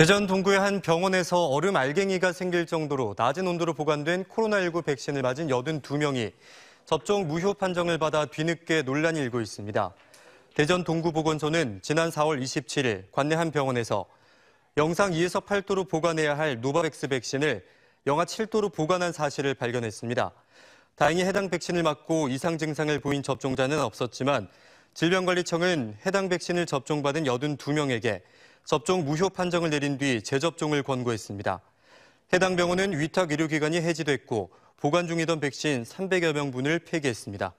대전 동구의 한 병원에서 얼음 알갱이가 생길 정도로 낮은 온도로 보관된 코로나19 백신을 맞은 82명이 접종 무효 판정을 받아 뒤늦게 논란이 일고 있습니다. 대전 동구보건소는 지난 4월 27일 관내 한 병원에서 영상 2에서 8도로 보관해야 할 노바백스 백신을 영하 7도로 보관한 사실을 발견했습니다. 다행히 해당 백신을 맞고 이상 증상을 보인 접종자는 없었지만 질병관리청은 해당 백신을 접종받은 82명에게 접종 무효 판정을 내린 뒤 재접종을 권고했습니다. 해당 병원은 위탁 의료기관이 해지됐고 보관 중이던 백신 300여 명분을 폐기했습니다.